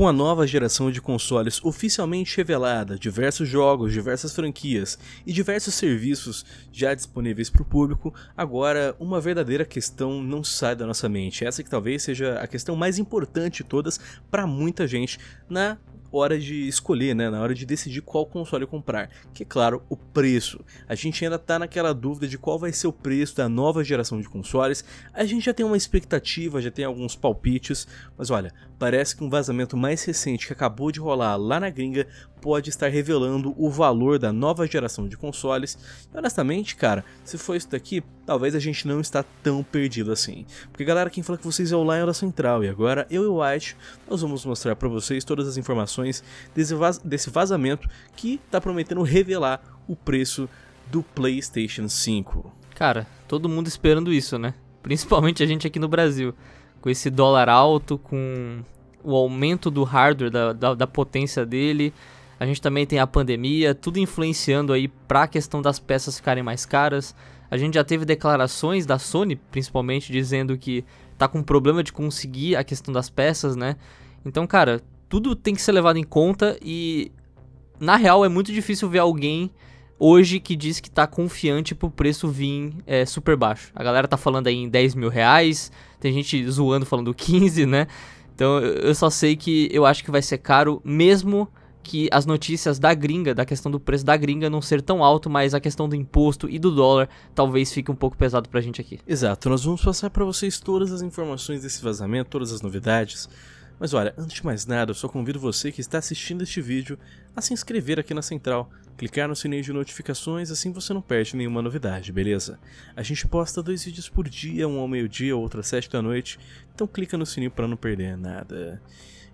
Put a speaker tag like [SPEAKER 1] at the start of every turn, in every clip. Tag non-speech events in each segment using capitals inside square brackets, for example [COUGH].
[SPEAKER 1] Com a nova geração de consoles oficialmente revelada, diversos jogos, diversas franquias e diversos serviços já disponíveis para o público, agora uma verdadeira questão não sai da nossa mente. Essa que talvez seja a questão mais importante de todas para muita gente na hora de escolher, né? Na hora de decidir qual console comprar, que é claro, o preço. A gente ainda tá naquela dúvida de qual vai ser o preço da nova geração de consoles. A gente já tem uma expectativa, já tem alguns palpites, mas olha, parece que um vazamento mais recente que acabou de rolar lá na gringa pode estar revelando o valor da nova geração de consoles. E honestamente, cara, se for isso daqui, talvez a gente não está tão perdido assim. Porque galera, quem fala que vocês é o Lion da Central e agora eu e o White, nós vamos mostrar para vocês todas as informações informações desse, vaz desse vazamento que está prometendo revelar o preço do PlayStation 5. Cara, todo mundo
[SPEAKER 2] esperando isso, né? Principalmente a gente aqui no Brasil. Com esse dólar alto, com o aumento do hardware, da, da, da potência dele. A gente também tem a pandemia, tudo influenciando aí para a questão das peças ficarem mais caras. A gente já teve declarações da Sony, principalmente, dizendo que tá com problema de conseguir a questão das peças, né? Então, cara, tudo tem que ser levado em conta e na real é muito difícil ver alguém hoje que diz que tá confiante pro preço vir é, super baixo. A galera tá falando aí em 10 mil reais, tem gente zoando falando 15, né? Então eu só sei que eu acho que vai ser caro, mesmo que as notícias da gringa, da questão do preço da gringa não ser tão alto, mas a questão do imposto e do dólar talvez fique um pouco pesado pra gente
[SPEAKER 1] aqui. Exato, nós vamos passar para vocês todas as informações desse vazamento, todas as novidades mas olha, antes de mais nada, eu só convido você que está assistindo este vídeo a se inscrever aqui na Central, clicar no sininho de notificações, assim você não perde nenhuma novidade, beleza? A gente posta dois vídeos por dia, um ao meio-dia, outro às sete da noite, então clica no sininho para não perder nada.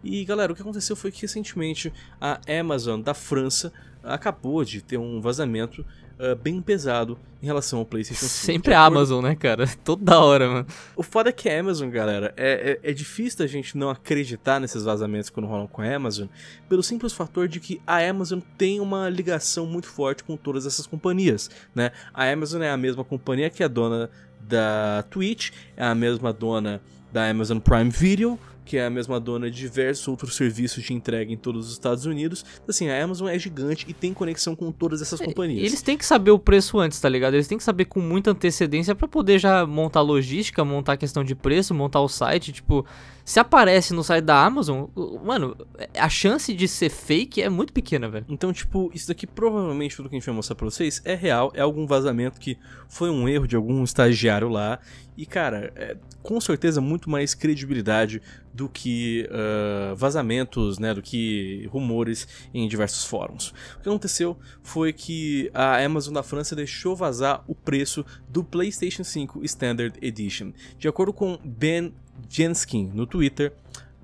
[SPEAKER 1] E galera, o que aconteceu foi que recentemente a Amazon da França acabou de ter um vazamento Uh, bem pesado em relação ao PlayStation 5. Sempre a Amazon, né, cara? [LAUGHS] Toda hora, mano. O foda é que a Amazon, galera, é, é, é, difícil a gente não acreditar nesses vazamentos quando rolam com a Amazon, pelo simples fator de que a Amazon tem uma ligação muito forte com todas essas companhias, né? A Amazon é a mesma companhia que é dona da Twitch, é a mesma dona da Amazon Prime Video, que é a mesma dona de diversos outros serviços de entrega em todos os Estados Unidos. Assim, a Amazon é gigante e tem conexão com todas essas é, companhias. Eles
[SPEAKER 2] têm que saber o preço antes, tá ligado? Eles têm que saber com muita antecedência para poder já montar logística, montar a questão de preço, montar o site, tipo, se aparece no site da
[SPEAKER 1] Amazon, mano, a chance de ser fake é muito pequena, velho. Então, tipo, isso daqui provavelmente tudo que a gente vai mostrar pra vocês é real, é algum vazamento que foi um erro de algum estagiário lá. E, cara, é, com certeza muito mais credibilidade do que uh, vazamentos, né, do que rumores em diversos fóruns. O que aconteceu foi que a Amazon da França deixou vazar o preço do PlayStation 5 Standard Edition. De acordo com Ben Jenskin no Twitter,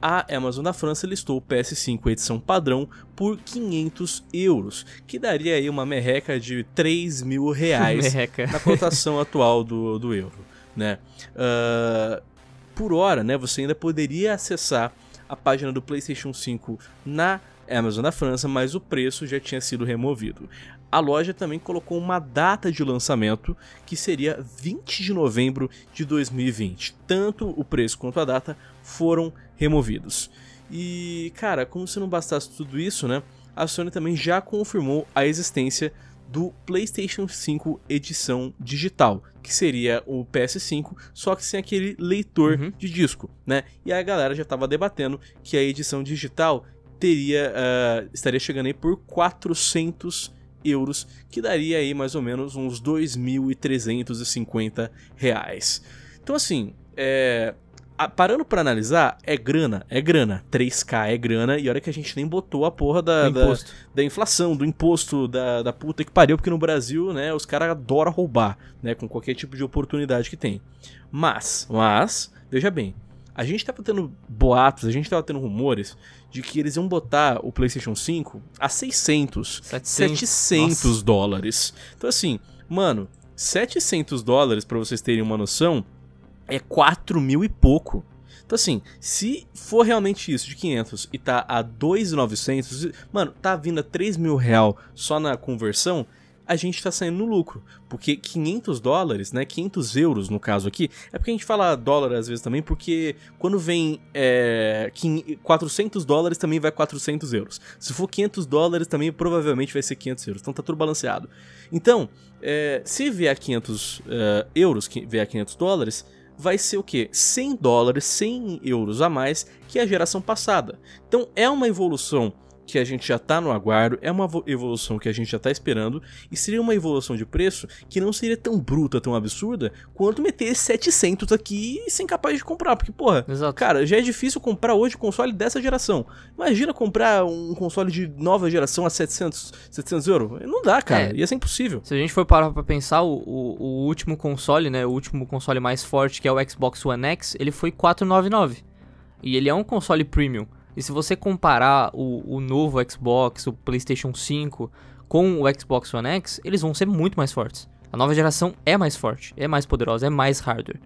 [SPEAKER 1] a Amazon da França listou o PS5 edição padrão por 500 euros, que daria aí uma merreca de 3 mil reais [LAUGHS] na cotação atual do, do euro. Né? Uh, por hora, né, você ainda poderia acessar a página do PlayStation 5 na Amazon da França, mas o preço já tinha sido removido a loja também colocou uma data de lançamento que seria 20 de novembro de 2020. Tanto o preço quanto a data foram removidos. E, cara, como se não bastasse tudo isso, né? A Sony também já confirmou a existência do PlayStation 5 edição digital, que seria o PS5, só que sem aquele leitor uhum. de disco, né? E a galera já estava debatendo que a edição digital teria uh, estaria chegando aí por 400 euros, que daria aí mais ou menos uns 2.350 reais. Então assim, é... Parando para analisar, é grana, é grana. 3K é grana, e olha que a gente nem botou a porra da, da, da, inflação, do imposto, da, da puta que pariu, porque no Brasil, né, os caras adoram roubar, né, com qualquer tipo de oportunidade que tem. Mas, mas, veja bem, a gente tava tendo boatos, a gente tava tendo rumores de que eles iam botar o PlayStation 5 a 600, 700, 700 dólares. Então assim, mano, 700 dólares para vocês terem uma noção é 4 mil e pouco. Então assim, se for realmente isso de 500 e tá a 2.900, mano, tá vindo a 3 mil real só na conversão, a gente está saindo no lucro, porque 500 dólares, né, 500 euros no caso aqui, é porque a gente fala dólar às vezes também, porque quando vem é, 400 dólares também vai 400 euros. Se for 500 dólares também provavelmente vai ser 500 euros, então tá tudo balanceado. Então, é, se vier 500 é, euros, vier 500 dólares, vai ser o que? 100 dólares, 100 euros a mais que a geração passada. Então é uma evolução que a gente já está no aguardo, é uma evolução que a gente já está esperando e seria uma evolução de preço que não seria tão bruta, tão absurda quanto meter 700 aqui e ser incapaz de comprar, porque porra, Exato. cara, já é difícil comprar hoje console dessa geração. Imagina comprar um console de nova geração a 700, 700 euros, não dá, cara, é,
[SPEAKER 2] ia ser impossível. Se a gente for parar para pensar, o, o, o último console, né, o último console mais forte que é o Xbox One X, ele foi 499 e ele é um console premium. E se você comparar o, o novo Xbox, o PlayStation 5, com o Xbox One X, eles vão ser muito mais fortes. A nova geração é mais forte, é mais poderosa, é mais hardware.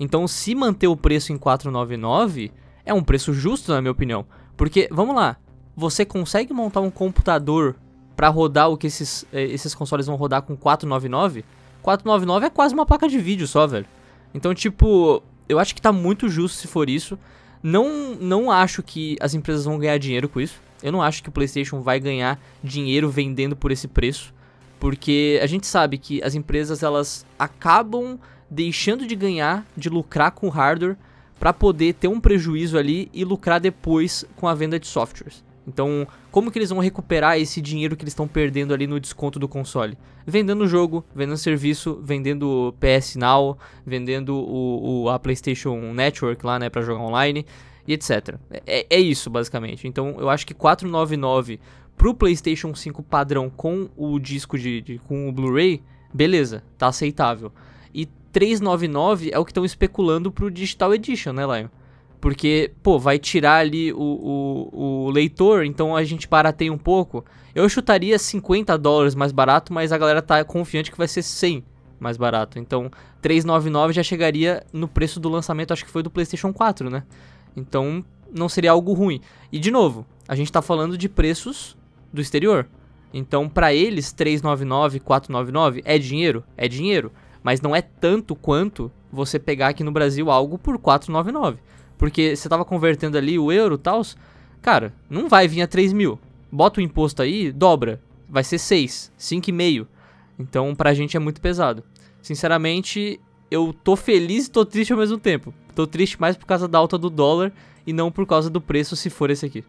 [SPEAKER 2] Então, se manter o preço em 499 é um preço justo, na minha opinião. Porque, vamos lá, você consegue montar um computador para rodar o que esses, eh, esses consoles vão rodar com 499? 499 é quase uma placa de vídeo só, velho. Então, tipo, eu acho que tá muito justo se for isso. Não, não acho que as empresas vão ganhar dinheiro com isso. Eu não acho que o PlayStation vai ganhar dinheiro vendendo por esse preço, porque a gente sabe que as empresas elas acabam deixando de ganhar, de lucrar com hardware para poder ter um prejuízo ali e lucrar depois com a venda de softwares. Então, como que eles vão recuperar esse dinheiro que eles estão perdendo ali no desconto do console? Vendendo o jogo, vendendo serviço, vendendo PS Now, vendendo o, o, a PlayStation Network lá, né, para jogar online e etc. É, é, é isso, basicamente. Então, eu acho que 499 pro PlayStation 5 padrão com o disco de, de com o Blu-ray, beleza, tá aceitável. E 399 é o que estão especulando pro Digital Edition, né, Lion? Porque, pô, vai tirar ali o, o, o leitor, então a gente barateia um pouco. Eu chutaria 50 dólares mais barato, mas a galera tá confiante que vai ser 100 mais barato. Então, 399 já chegaria no preço do lançamento, acho que foi do PlayStation 4, né? Então, não seria algo ruim. E de novo, a gente tá falando de preços do exterior. Então, para eles, 399, 499 é dinheiro, é dinheiro, mas não é tanto quanto você pegar aqui no Brasil algo por 499 porque você tava convertendo ali o euro e tal, cara, não vai vir a 3 mil. Bota o imposto aí, dobra. Vai ser 6, 5,5. Então pra gente é muito pesado. Sinceramente, eu tô feliz e tô triste ao mesmo tempo. Tô triste mais por causa da alta do dólar e não por causa do preço, se for esse aqui.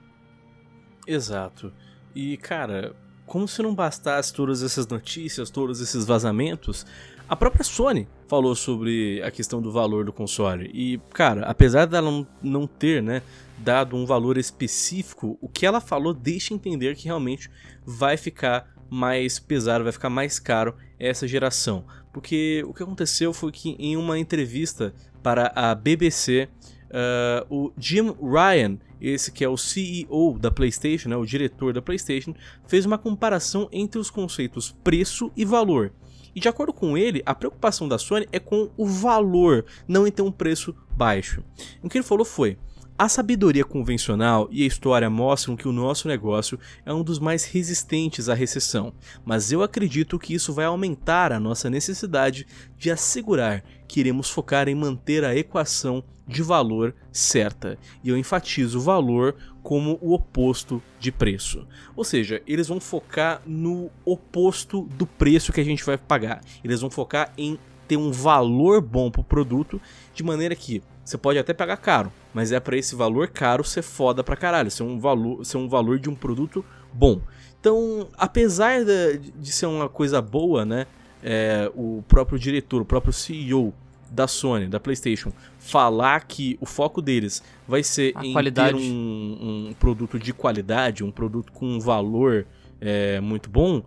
[SPEAKER 1] Exato. E, cara, como se não bastasse todas essas notícias, todos esses vazamentos, a própria Sony falou sobre a questão do valor do console. E, cara, apesar dela não ter, né, dado um valor específico, o que ela falou deixa entender que realmente vai ficar mais pesado, vai ficar mais caro essa geração. Porque o que aconteceu foi que em uma entrevista para a BBC, uh, ah, o Jim Ryan, esse que é o CEO da PlayStation, né, o diretor da PlayStation, fez uma comparação entre os conceitos preço e valor. E de acordo com ele, a preocupação da Sony é com o valor, não em ter um preço baixo. O que ele falou foi: a sabedoria convencional e a história mostram que o nosso negócio é um dos mais resistentes à recessão, mas eu acredito que isso vai aumentar a nossa necessidade de assegurar que iremos focar em manter a equação de valor certa. E eu enfatizo valor como o oposto de preço. Ou seja, eles vão focar no oposto do preço que a gente vai pagar. Eles vão focar em ter um valor bom para o produto, de maneira que você pode até pagar caro, mas é para esse valor caro ser foda pra caralho, ser um valor, ser um valor de um produto bom. Então, apesar de, de ser uma coisa boa, né, é, o próprio diretor, o próprio CEO da Sony, da PlayStation, falar que o foco deles vai ser A em qualidade. ter um, um, produto de qualidade, um produto com um valor é, muito bom,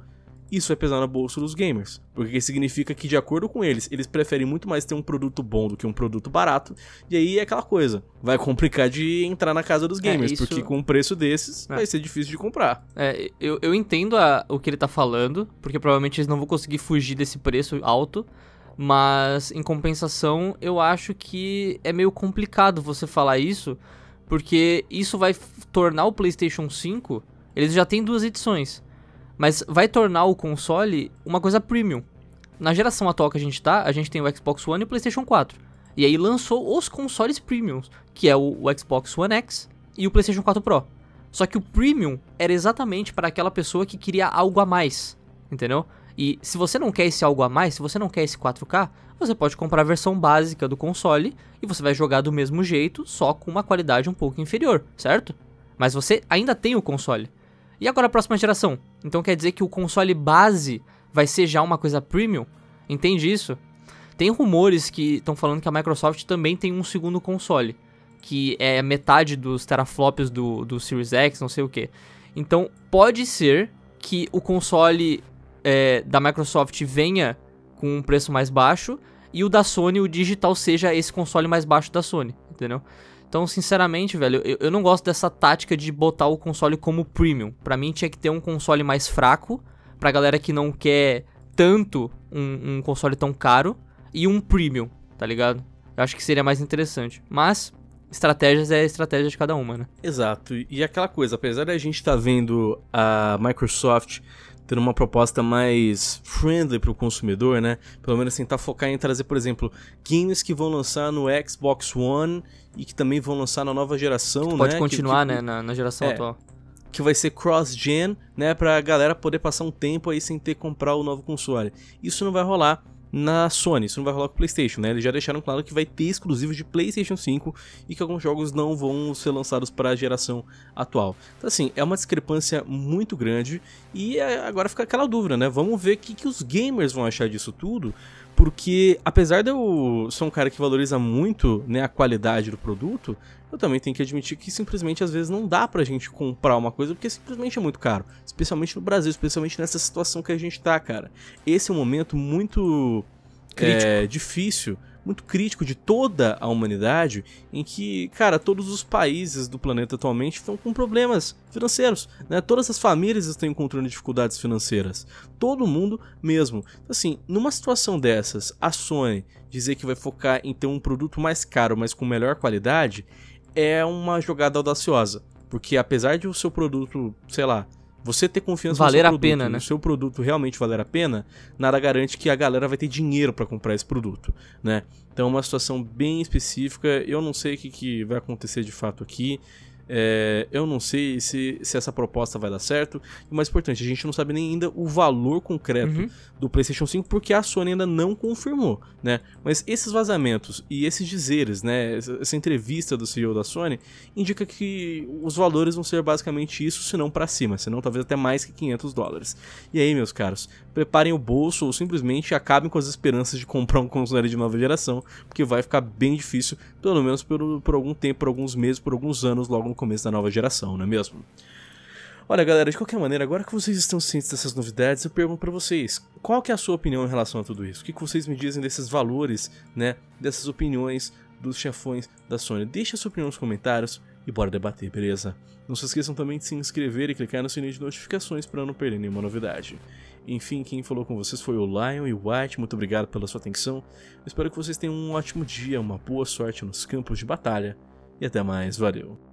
[SPEAKER 1] isso vai pesar na bolsa dos gamers. Porque significa que, de acordo com eles, eles preferem muito mais ter um produto bom do que um produto barato. E aí é aquela coisa, vai [LAUGHS] complicar de entrar na casa dos é, gamers, é, isso... porque com um preço desses é. vai ser
[SPEAKER 2] difícil de comprar.
[SPEAKER 1] É, eu,
[SPEAKER 2] eu entendo a, o que ele tá falando, porque provavelmente eles não vão conseguir fugir desse preço alto. Mas, em compensação, eu acho que é meio complicado você falar isso, porque isso vai tornar o PlayStation 5. Eles já têm duas edições, mas vai tornar o console uma coisa premium. Na geração atual que a gente tá, a gente tem o Xbox One e o PlayStation 4. E aí lançou os consoles premiums, que é o, o Xbox One X e o PlayStation 4 Pro. Só que o premium era exatamente para aquela pessoa que queria algo a mais, entendeu? E se você não quer esse algo a mais, se você não quer esse 4K, você pode comprar a versão básica do console e você vai jogar do mesmo jeito, só com uma qualidade um pouco inferior, certo? Mas você ainda tem o console. E agora a próxima geração? Então quer dizer que o console base vai ser já uma coisa premium? Entende isso? Tem rumores que estão falando que a Microsoft também tem um segundo console, que é metade dos teraflops do, do Series X, não sei o que. Então pode ser que o console é, da Microsoft venha com um preço mais baixo e o da Sony, o digital, seja esse console mais baixo da Sony, entendeu? Então, sinceramente, velho, eu, eu não gosto dessa tática de botar o console como premium. Para mim, tinha que ter um console mais fraco, pra galera que não quer tanto um, um console tão caro, e um premium, tá ligado? Eu acho que seria mais interessante. Mas, estratégias é a estratégia de cada uma, né?
[SPEAKER 1] Exato. E aquela coisa, apesar da gente estar tá vendo a Microsoft ter uma proposta mais friendly para o consumidor, né? Pelo menos tentar focar em trazer, por exemplo, games que vão lançar no Xbox One e que também vão lançar na nova geração, que Pode né? continuar, que, que, né, na, na geração é, atual. Que vai ser cross-gen, né? para a galera poder passar um tempo aí sem ter que comprar o novo console. Isso não vai rolar na Sony, isso não vai rolar com o PlayStation, né? Eles já deixaram claro que vai ter exclusivos de PlayStation 5 e que alguns jogos não vão ser lançados para a geração atual. Então, assim, é uma discrepância muito grande e é, agora fica aquela dúvida, né? Vamos ver o que, que os gamers vão achar disso tudo, porque apesar de eu ser um cara que valoriza muito né, a qualidade do produto, eu também tenho que admitir que simplesmente às vezes não dá pra gente comprar uma coisa porque simplesmente é muito caro, especialmente no Brasil, especialmente nessa situação que a gente tá, cara. Esse é um momento muito é, difícil muito crítico de toda a humanidade, em que, cara, todos os países do planeta atualmente estão com problemas financeiros, né? Todas as famílias estão encontrando dificuldades financeiras, todo mundo mesmo. Então, assim, numa situação dessas, a Sony dizer que vai focar em ter um produto mais caro, mas com melhor qualidade, é uma jogada audaciosa, porque apesar de o seu produto, sei lá, você ter confiança valer no seu produto, a pena, né? seu produto realmente valer a pena, nada garante que a galera vai ter dinheiro para comprar esse produto, né? Então é uma situação bem específica. Eu não sei o que, que vai acontecer de fato aqui. É, eu não sei se, se essa proposta vai dar certo. E o mais importante, a gente não sabe nem ainda o valor concreto uhum. do PlayStation 5, porque a Sony ainda não confirmou, né? Mas esses vazamentos e esses dizeres, né? Essa entrevista do CEO da Sony indica que os valores vão ser basicamente isso, se não para cima, se não talvez até mais que 500 dólares. E aí, meus caros, preparem o bolso ou simplesmente acabem com as esperanças de comprar um console de nova geração, porque vai ficar bem difícil, pelo menos por, por algum tempo, por alguns meses, por alguns anos logo no começo da nova geração, não é mesmo? Olha, galera, de qualquer maneira, agora que vocês estão cientes dessas novidades, eu pergunto para vocês, qual que é a sua opinião em relação a tudo isso? O que, vocês me dizem desses valores, né, dessas opiniões dos chefões da Sony? Deixa a sua opinião nos comentários e bora debater, beleza? Não se esqueçam também de se inscrever e clicar no sininho de notificações para não perder nenhuma novidade. Enfim, quem falou com vocês foi o Lion e o White, muito obrigado pela sua atenção. espero que vocês tenham um ótimo dia, uma boa sorte nos campos de batalha e até mais, valeu!